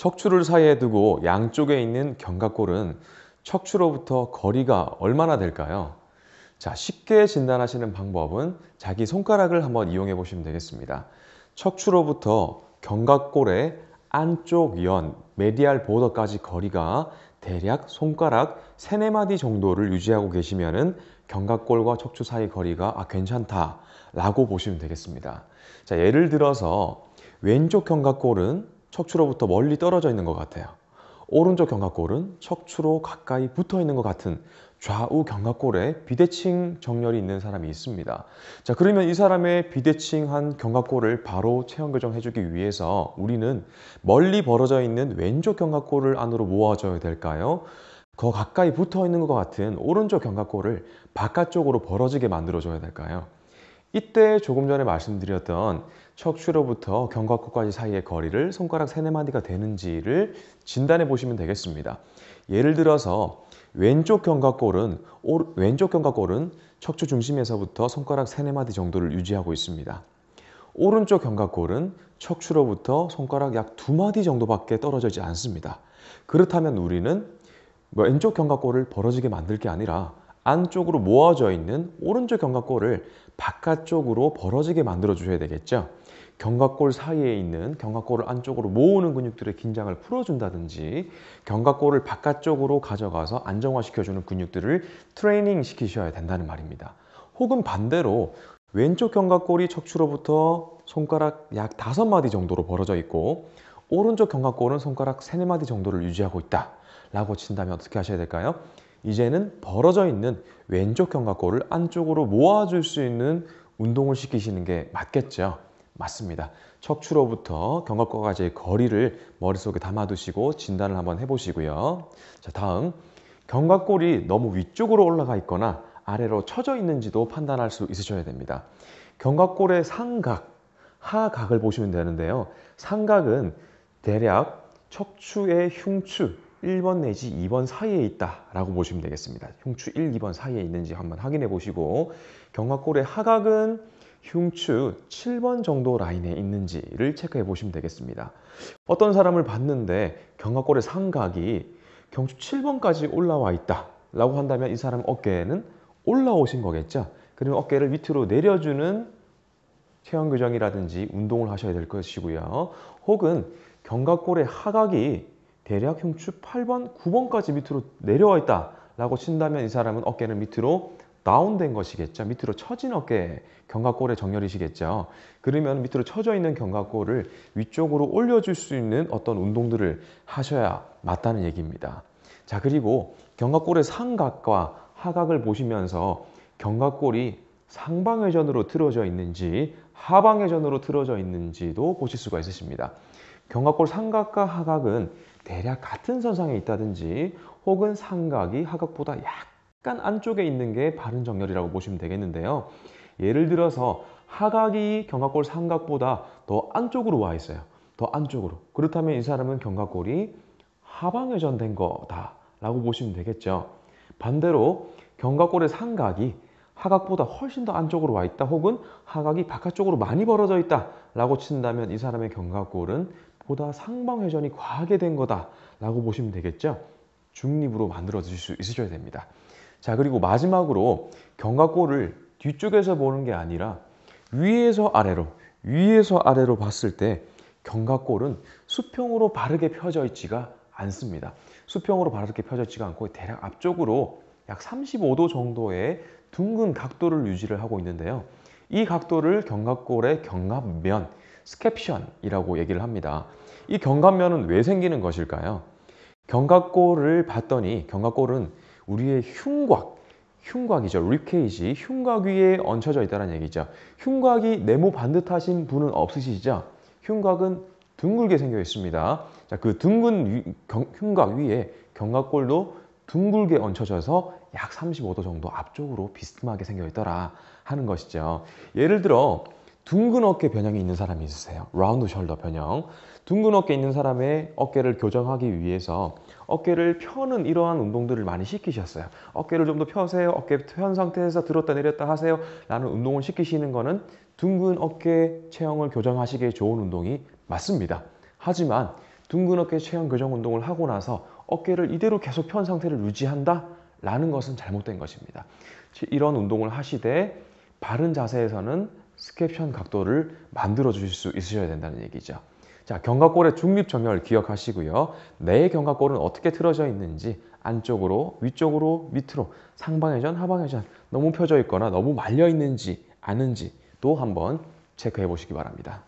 척추를 사이에 두고 양쪽에 있는 견갑골은 척추로부터 거리가 얼마나 될까요? 자, 쉽게 진단하시는 방법은 자기 손가락을 한번 이용해 보시면 되겠습니다. 척추로부터 견갑골의 안쪽 연, 메디알 보더까지 거리가 대략 손가락 3, 4마디 정도를 유지하고 계시면 은 견갑골과 척추 사이 거리가 아, 괜찮다 라고 보시면 되겠습니다. 자, 예를 들어서 왼쪽 견갑골은 척추로부터 멀리 떨어져 있는 것 같아요. 오른쪽 견갑골은 척추로 가까이 붙어 있는 것 같은 좌우 견갑골에 비대칭 정렬이 있는 사람이 있습니다. 자, 그러면 이 사람의 비대칭한 견갑골을 바로 체형 교정해주기 위해서 우리는 멀리 벌어져 있는 왼쪽 견갑골을 안으로 모아줘야 될까요? 더 가까이 붙어 있는 것 같은 오른쪽 견갑골을 바깥쪽으로 벌어지게 만들어줘야 될까요? 이때 조금 전에 말씀드렸던 척추로부터 견갑골까지 사이의 거리를 손가락 세네 마디가 되는지를 진단해 보시면 되겠습니다. 예를 들어서 왼쪽 견갑골은 왼쪽 견갑골은 척추 중심에서부터 손가락 세 네 마디 정도를 유지하고 있습니다. 오른쪽 견갑골은 척추로부터 손가락 약 두 마디 정도밖에 떨어지지 않습니다. 그렇다면 우리는 뭐 왼쪽 견갑골을 벌어지게 만들 게 아니라 안쪽으로 모아져 있는 오른쪽 견갑골을 바깥쪽으로 벌어지게 만들어 주셔야 되겠죠. 견갑골 사이에 있는 견갑골을 안쪽으로 모으는 근육들의 긴장을 풀어준다든지 견갑골을 바깥쪽으로 가져가서 안정화시켜주는 근육들을 트레이닝 시키셔야 된다는 말입니다. 혹은 반대로 왼쪽 견갑골이 척추로부터 손가락 약 5마디 정도로 벌어져 있고 오른쪽 견갑골은 손가락 3, 마디 정도를 유지하고 있다 라고 친다면 어떻게 하셔야 될까요? 이제는 벌어져 있는 왼쪽 견갑골을 안쪽으로 모아줄 수 있는 운동을 시키시는 게 맞겠죠. 맞습니다. 척추로부터 경합과까지의 거리를 머릿속에 담아두시고 진단을 한번 해보시고요. 자, 다음 경각골이 너무 위쪽으로 올라가 있거나 아래로 처져 있는지도 판단할 수 있으셔야 됩니다. 경각골의 상각, 하각을 보시면 되는데요. 상각은 대략 척추의 흉추 1번 내지 2번 사이에 있다라고 보시면 되겠습니다. 흉추 1, 2번 사이에 있는지 한번 확인해 보시고 경각골의 하각은 흉추 7번 정도 라인에 있는지를 체크해 보시면 되겠습니다. 어떤 사람을 봤는데 경화골의 상각이 경추 7번까지 올라와 있다 라고 한다면 이 사람 어깨는 올라오신 거겠죠. 그리고 어깨를 밑으로 내려주는 체형 교정이라든지 운동을 하셔야 될 것이고요. 혹은 견갑골의 하각이 대략 흉추 8번, 9번까지 밑으로 내려와 있다 라고 친다면 이 사람은 어깨는 밑으로 다운된 것이겠죠. 밑으로 처진 어깨 견갑골의 정렬이시겠죠. 그러면 밑으로 처져 있는 견갑골을 위쪽으로 올려줄 수 있는 어떤 운동들을 하셔야 맞다는 얘기입니다. 자 그리고 견갑골의 상각과 하각을 보시면서 견갑골이 상방회전으로 틀어져 있는지 하방회전으로 틀어져 있는지도 보실 수가 있으십니다. 견갑골 상각과 하각은 대략 같은 선상에 있다든지 혹은 상각이 하각보다 약 약간 안쪽에 있는 게 바른 정렬이라고 보시면 되겠는데요. 예를 들어서 하각이 경각골 삼각보다 더 안쪽으로 와 있어요. 더 안쪽으로. 그렇다면 이 사람은 경각골이 하방회전된 거다라고 보시면 되겠죠. 반대로 경각골의 삼각이 하각보다 훨씬 더 안쪽으로 와 있다 혹은 하각이 바깥쪽으로 많이 벌어져 있다 라고 친다면 이 사람의 경각골은 보다 상방회전이 과하게 된 거다 라고 보시면 되겠죠 중립으로 만들어 주실 수 있으셔야 됩니다 자 그리고 마지막으로 견각골을 뒤쪽에서 보는 게 아니라 위에서 아래로 위에서 아래로 봤을 때견각골은 수평으로 바르게 펴져 있지가 않습니다. 수평으로 바르게 펴져 있지가 않고 대략 앞쪽으로 약 35도 정도의 둥근 각도를 유지를 하고 있는데요. 이 각도를 견각골의견갑면 스캡션이라고 얘기를 합니다. 이견갑면은왜 생기는 것일까요? 견각골을 봤더니 견각골은 우리의 흉곽, 흉곽이죠. 립케이지, 흉곽 위에 얹혀져 있다는 얘기죠. 흉곽이 네모 반듯하신 분은 없으시죠? 흉곽은 둥글게 생겨 있습니다. 자, 그 둥근 위, 경, 흉곽 위에 견갑골도 둥글게 얹혀져서 약 35도 정도 앞쪽으로 비스듬하게 생겨 있더라 하는 것이죠. 예를 들어 둥근 어깨 변형이 있는 사람이 있으세요? 라운드 숄더 변형. 둥근 어깨 있는 사람의 어깨를 교정하기 위해서 어깨를 펴는 이러한 운동들을 많이 시키셨어요. 어깨를 좀 더 펴세요. 어깨 편 상태에서 들었다 내렸다 하세요. 라는 운동을 시키시는 것은 둥근 어깨 체형을 교정하시기에 좋은 운동이 맞습니다. 하지만 둥근 어깨 체형 교정 운동을 하고 나서 어깨를 이대로 계속 편 상태를 유지한다? 라는 것은 잘못된 것입니다. 이런 운동을 하시되 바른 자세에서는 스캡션 각도를 만들어 주실 수 있으셔야 된다는 얘기죠. 자, 견갑골의 중립정렬 기억하시고요. 내 견갑골은 어떻게 틀어져 있는지 안쪽으로, 위쪽으로, 밑으로, 상방회전, 하방회전 너무 펴져 있거나 너무 말려 있는지 아는지 또 한번 체크해 보시기 바랍니다.